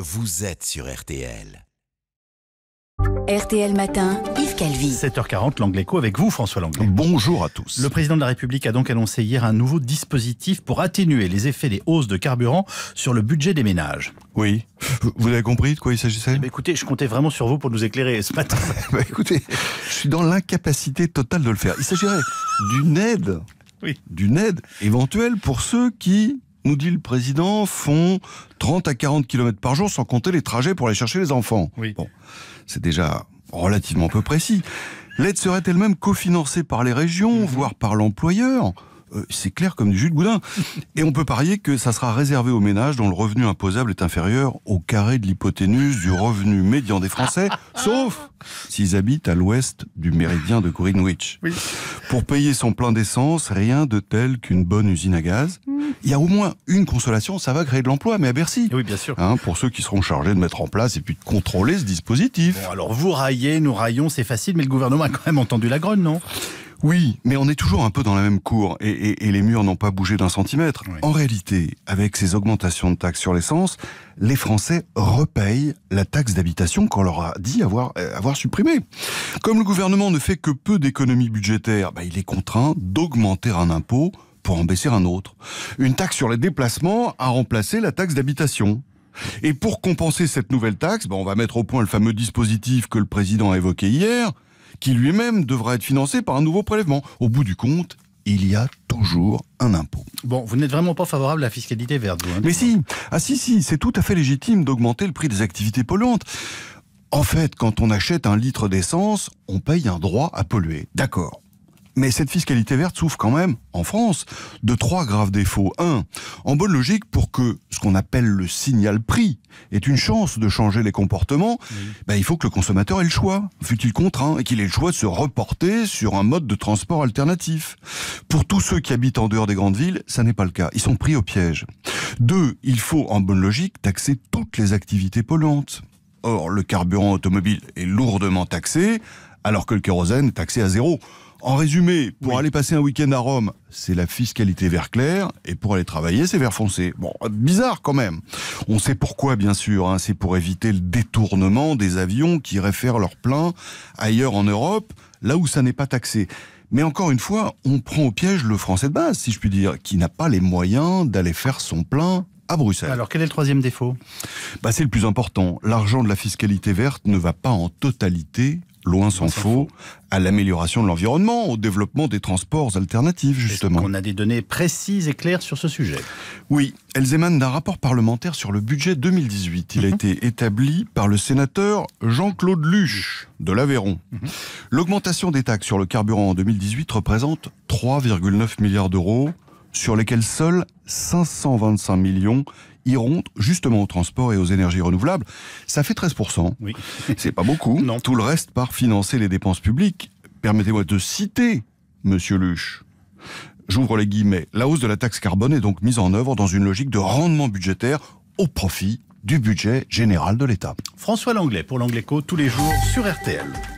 Vous êtes sur RTL. RTL Matin, Yves Calvi. 7h40, l'Angléco avec vous, François Langlais. Bonjour à tous. Le président de la République a donc annoncé hier un nouveau dispositif pour atténuer les effets des hausses de carburant sur le budget des ménages. Oui. Vous avez compris de quoi il s'agissait eh ben, Écoutez, je comptais vraiment sur vous pour nous éclairer ce matin. Eh ben, écoutez, je suis dans l'incapacité totale de le faire. Il s'agirait d'une aide. Oui. D'une aide éventuelle pour ceux qui nous dit le président, font 30 à 40 km par jour sans compter les trajets pour aller chercher les enfants. Bon, c'est déjà relativement peu précis. L'aide serait elle-même cofinancée par les régions, mhm. voire par l'employeur. Euh, c'est clair comme du jus de boudin. Et on peut parier que ça sera réservé aux ménages dont le revenu imposable est inférieur au carré de l'hypoténuse du revenu médian des Français, sauf s'ils habitent à l'ouest du méridien de Greenwich. Oui. Pour payer son plein d'essence, rien de tel qu'une bonne usine à gaz. Mm. Il y a au moins une consolation, ça va créer de l'emploi, mais à Bercy. Oui, bien sûr. Hein, pour ceux qui seront chargés de mettre en place et puis de contrôler ce dispositif. alors vous raillez, nous raillons, c'est facile, mais le gouvernement a quand même entendu la grogne, non oui, mais on est toujours un peu dans la même cour et, les murs n'ont pas bougé d'un centimètre. En réalité, avec ces augmentations de taxes sur l'essence, les Français repayent la taxe d'habitation qu'on leur a dit avoir, euh, avoir supprimée. Comme le gouvernement ne fait que peu d'économies budgétaires, bah, il est contraint d'augmenter un impôt pour en baisser un autre. Une taxe sur les déplacements a remplacé la taxe d'habitation. Et pour compenser cette nouvelle taxe, bah, on va mettre au point le fameux dispositif que le président a évoqué hier, qui lui-même devra être financé par un nouveau prélèvement. Au bout du compte, il y a toujours un impôt. Bon, vous n'êtes vraiment pas favorable à la fiscalité verte, vous. Hein, Mais si, ah si, si, c'est tout à fait légitime d'augmenter le prix des activités polluantes. En fait, quand on achète un litre d'essence, on paye un droit à polluer. D'accord. Mais cette fiscalité verte souffre quand même, en France, de trois graves défauts. Un, en bonne logique, pour que ce qu'on appelle le signal prix ait une chance de changer les comportements, ben, il faut que le consommateur ait le choix, fut-il contraint, hein, et qu'il ait le choix de se reporter sur un mode de transport alternatif. Pour tous ceux qui habitent en dehors des grandes villes, ça n'est pas le cas. Ils sont pris au piège. Deux, il faut, en bonne logique, taxer toutes les activités polluantes. Or, le carburant automobile est lourdement taxé, alors que le kérosène est taxé à zéro. En résumé, pour aller passer un week-end à Rome, c'est la fiscalité vert clair, et pour aller travailler, c'est vert foncé. Bon, bizarre quand même. On sait pourquoi, bien sûr, hein. c'est pour éviter le détournement des avions qui réfèrent leur plein ailleurs en Europe, là où ça n'est pas taxé. Mais encore une fois, on prend au piège le français de base, si je puis dire, qui n'a pas les moyens d'aller faire son plein à Bruxelles. Alors quel est le troisième défaut bah, C'est le plus important. L'argent de la fiscalité verte ne va pas en totalité loin s'en faux, à l'amélioration de l'environnement, au développement des transports alternatifs, justement. On a des données précises et claires sur ce sujet. Oui, elles émanent d'un rapport parlementaire sur le budget 2018. Il a mhm. été établi par le sénateur Jean-Claude Luche, de l'Aveyron. Mhm. L'augmentation des taxes sur le carburant en 2018 représente 3,9 milliards d'euros sur lesquels seuls 525 millions iront justement au transport et aux énergies renouvelables. Ça fait 13%. Oui. C'est pas beaucoup. Non. Tout le reste par financer les dépenses publiques. Permettez-moi de citer, monsieur Luche. J'ouvre les guillemets. La hausse de la taxe carbone est donc mise en œuvre dans une logique de rendement budgétaire au profit du budget général de l'État. François Langlais pour l'Angléco tous les jours sur RTL.